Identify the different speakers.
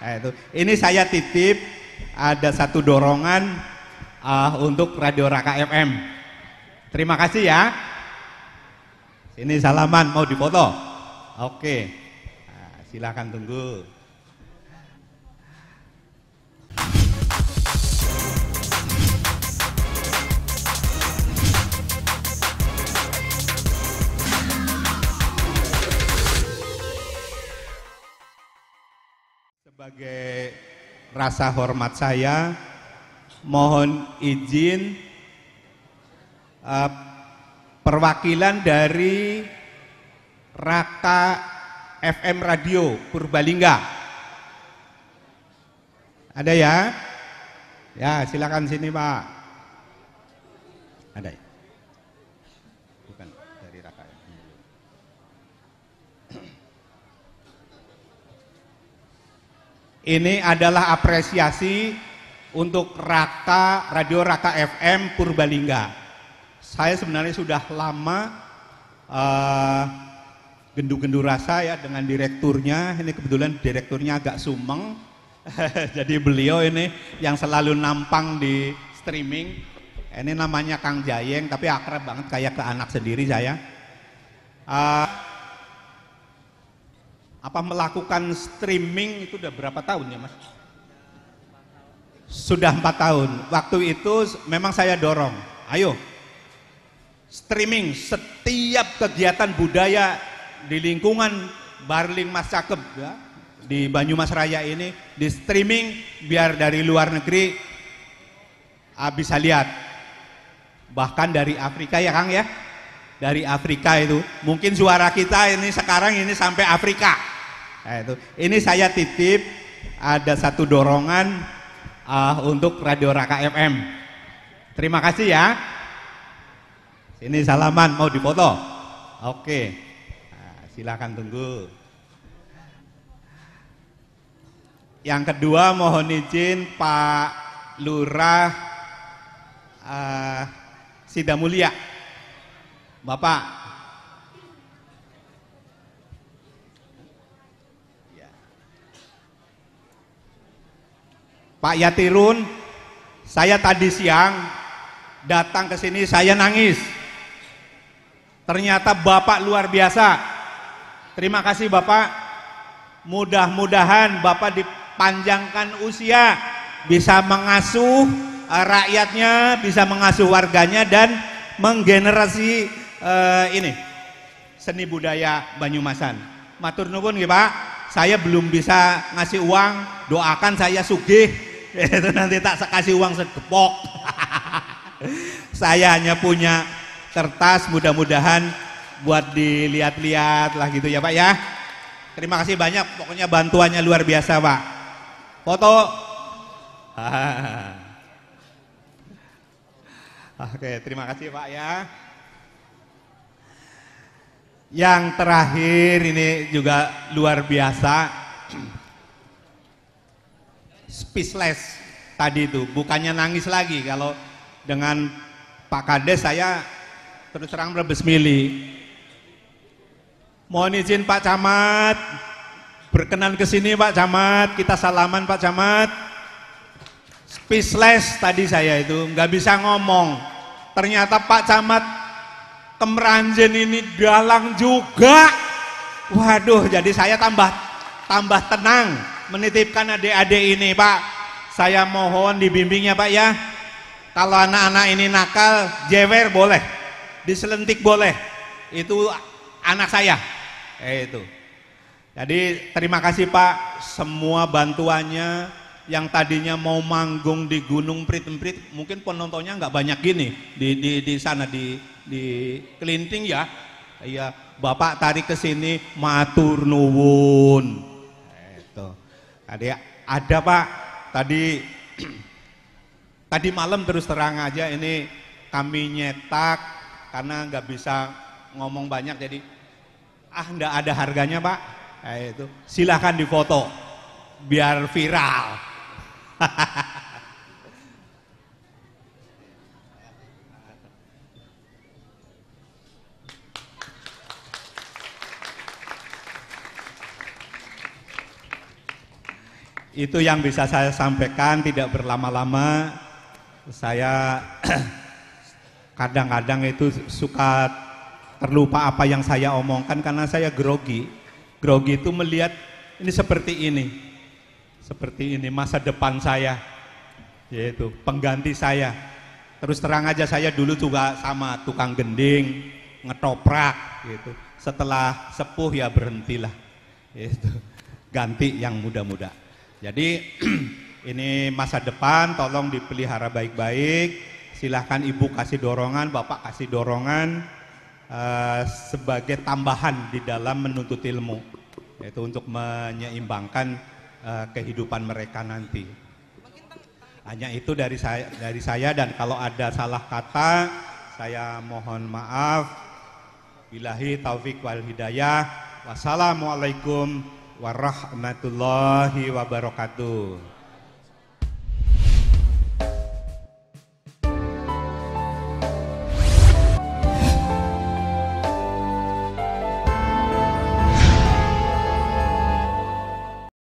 Speaker 1: Nah, itu. Ini saya titip ada satu dorongan uh, untuk Radio Raka FM. Terima kasih ya. Ini salaman mau dipoto. Oke. Nah, silakan tunggu. Sebagai rasa hormat saya, mohon izin uh, perwakilan dari Raka FM Radio Purbalingga. Ada ya? Ya, silakan sini Pak. Ada ya? Ini adalah apresiasi untuk Raka Radio Raka FM Purbalingga. Saya sebenarnya sudah lama uh, gendu-gendu rasa ya dengan direkturnya. Ini kebetulan direkturnya agak sumeng. Jadi beliau ini yang selalu nampang di streaming. Ini namanya Kang Jayeng tapi akrab banget kayak ke anak sendiri saya. Uh, apa melakukan streaming itu udah berapa tahun ya mas? Sudah empat tahun. Waktu itu memang saya dorong, ayo streaming setiap kegiatan budaya di lingkungan Barling Mas Cakep ya, di Banyumas Raya ini di streaming biar dari luar negeri ah, bisa lihat bahkan dari Afrika ya Kang ya dari Afrika itu mungkin suara kita ini sekarang ini sampai Afrika Nah, itu. Ini saya titip ada satu dorongan uh, untuk Radio Raka FM. Terima kasih ya. Ini salaman mau dipoto. Oke. Nah, silakan tunggu. Yang kedua mohon izin Pak Lurah uh, eh, Sida Bapak Pak Yatirun, saya tadi siang datang ke sini saya nangis. Ternyata Bapak luar biasa. Terima kasih Bapak. Mudah-mudahan Bapak dipanjangkan usia bisa mengasuh eh, rakyatnya, bisa mengasuh warganya dan menggenerasi uh, ini seni budaya Banyumasan. Matur nuwun nggih Pak saya belum bisa ngasih uang, doakan saya sugih itu nanti tak kasih uang segepok saya hanya punya kertas mudah-mudahan buat dilihat-lihat lah gitu ya Pak ya terima kasih banyak pokoknya bantuannya luar biasa Pak foto Oke, terima kasih Pak ya. Yang terakhir ini juga luar biasa. speechless tadi itu, bukannya nangis lagi kalau dengan Pak Kades saya terus terang milih Mohon izin Pak Camat, berkenan ke sini Pak Camat, kita salaman Pak Camat. Speechless tadi saya itu, nggak bisa ngomong. Ternyata Pak Camat Kemranjen ini dalang juga. Waduh, jadi saya tambah tambah tenang menitipkan adik-adik ini Pak saya mohon dibimbingnya Pak ya kalau anak-anak ini nakal jewer boleh diselentik boleh itu anak saya eh, itu jadi terima kasih Pak semua bantuannya yang tadinya mau manggung di Gunung Pritemprit mungkin penontonnya nggak banyak gini di, di, di sana di di Kelinting ya iya Bapak tarik ke sini matur nuwun ada, ada Pak, tadi tadi malam terus terang aja ini kami nyetak karena nggak bisa ngomong banyak jadi ah nggak ada harganya Pak. Nah, itu silahkan difoto biar viral. Itu yang bisa saya sampaikan, tidak berlama-lama. Saya kadang-kadang itu suka terlupa apa yang saya omongkan karena saya grogi. Grogi itu melihat ini seperti ini. Seperti ini masa depan saya yaitu pengganti saya. Terus terang aja saya dulu juga sama tukang gending, ngetoprak gitu. Setelah sepuh ya berhentilah. Itu ganti yang muda-muda. Jadi ini masa depan tolong dipelihara baik-baik. Silahkan ibu kasih dorongan, bapak kasih dorongan uh, sebagai tambahan di dalam menuntut ilmu, yaitu untuk menyeimbangkan uh, kehidupan mereka nanti. Hanya itu dari saya, dari saya dan kalau ada salah kata saya mohon maaf. Bilahi taufik wal hidayah. Wassalamualaikum warahmatullahi wabarakatuh.